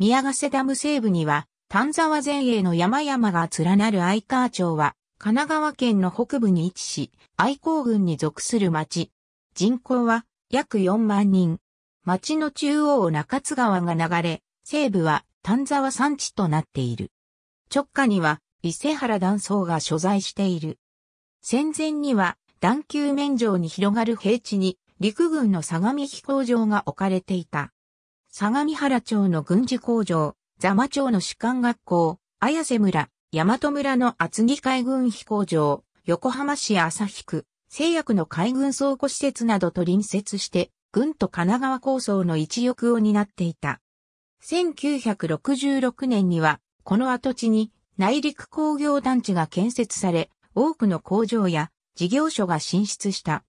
宮ヶ瀬ダム西部には、丹沢前衛の山々が連なる愛川町は、神奈川県の北部に位置し、愛好郡に属する町。人口は約4万人。町の中央を中津川が流れ、西部は丹沢山地となっている。直下には伊勢原断層が所在している。戦前には断球面上に広がる平地に陸軍の相模飛行場が置かれていた。相模原町の軍事工場、座間町の士官学校、綾瀬村、大和村の厚木海軍飛行場、横浜市旭区、製薬の海軍倉庫施設などと隣接して、軍と神奈川構想の一翼を担っていた。1966年には、この跡地に内陸工業団地が建設され、多くの工場や事業所が進出した。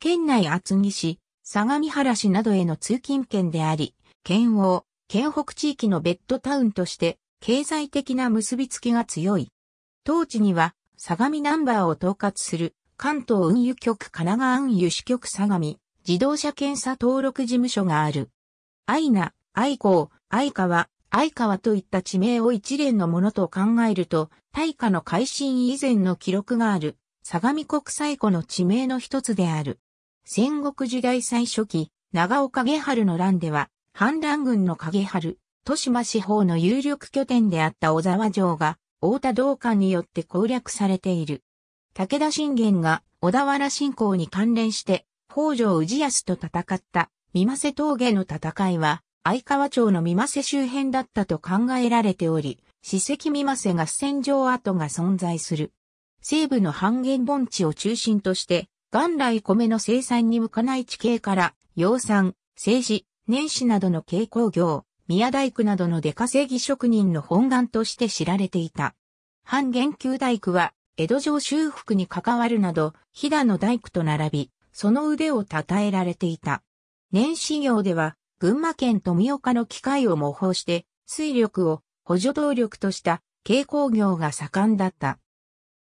県内厚木市、相模原市などへの通勤圏であり、県王、県北地域のベッドタウンとして経済的な結びつきが強い。当地には相模ナンバーを統括する関東運輸局神奈川運輸支局相模自動車検査登録事務所がある。愛イ愛ワ、愛川、愛川といった地名を一連のものと考えると、大化の改新以前の記録がある、相模国際湖の地名の一つである。戦国時代最初期、長岡下春の乱では、反乱軍の影春、豊島四方の有力拠点であった小沢城が、大田道館によって攻略されている。武田信玄が小田原信仰に関連して、北条氏康と戦った三瀬峠の戦いは、相川町の三瀬周辺だったと考えられており、史跡三瀬合戦場跡が存在する。西部の半減盆地を中心として、元来米の生産に向かない地形から、養蚕、製紙、年始などの軽工業、宮大工などの出稼ぎ職人の本願として知られていた。半元旧大工は、江戸城修復に関わるなど、飛騨の大工と並び、その腕を称えられていた。年始業では、群馬県富岡の機械を模倣して、水力を補助動力とした軽工業が盛んだった。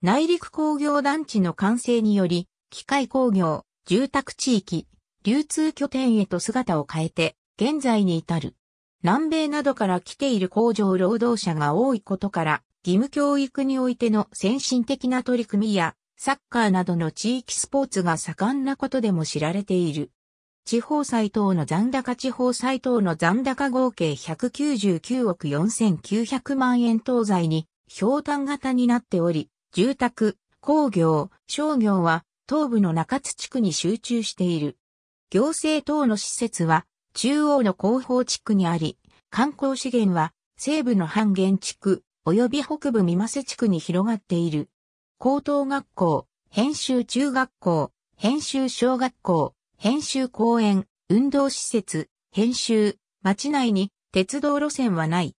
内陸工業団地の完成により、機械工業、住宅地域、流通拠点へと姿を変えて、現在に至る。南米などから来ている工場労働者が多いことから、義務教育においての先進的な取り組みや、サッカーなどの地域スポーツが盛んなことでも知られている。地方債等の残高地方債等の残高合計199億4900万円東西に、氷炭型になっており、住宅、工業、商業は東部の中津地区に集中している。行政等の施設は中央の広報地区にあり、観光資源は西部の半原地区及び北部三瀬地区に広がっている。高等学校、編集中学校、編集小学校、編集公園、運動施設、編集、町内に鉄道路線はない。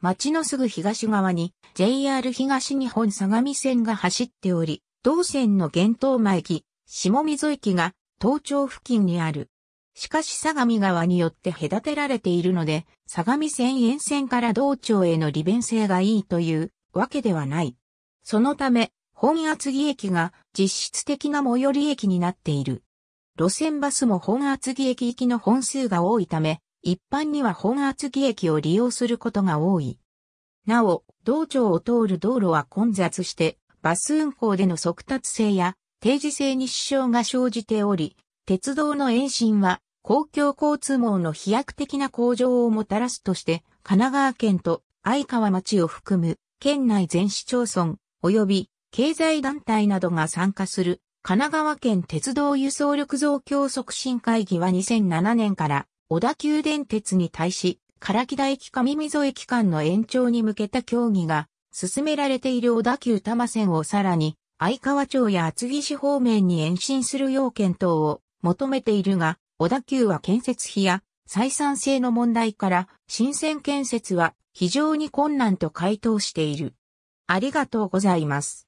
町のすぐ東側に JR 東日本相模線が走っており、同線の源東前駅、下溝駅が東町付近にある。しかし相模川によって隔てられているので、相模線沿線から道庁への利便性がいいというわけではない。そのため、本厚木駅が実質的な最寄り駅になっている。路線バスも本厚木駅行きの本数が多いため、一般には本厚木駅を利用することが多い。なお、道庁を通る道路は混雑して、バス運行での速達性や定時性に支障が生じており、鉄道の延伸は公共交通網の飛躍的な向上をもたらすとして、神奈川県と相川町を含む県内全市町村及び経済団体などが参加する神奈川県鉄道輸送力増強促進会議は2007年から小田急電鉄に対し、唐木田駅上溝駅間の延長に向けた協議が進められている小田急多摩線をさらに相川町や厚木市方面に延伸する要件等を求めているが、小田急は建設費や採算性の問題から新線建設は非常に困難と回答している。ありがとうございます。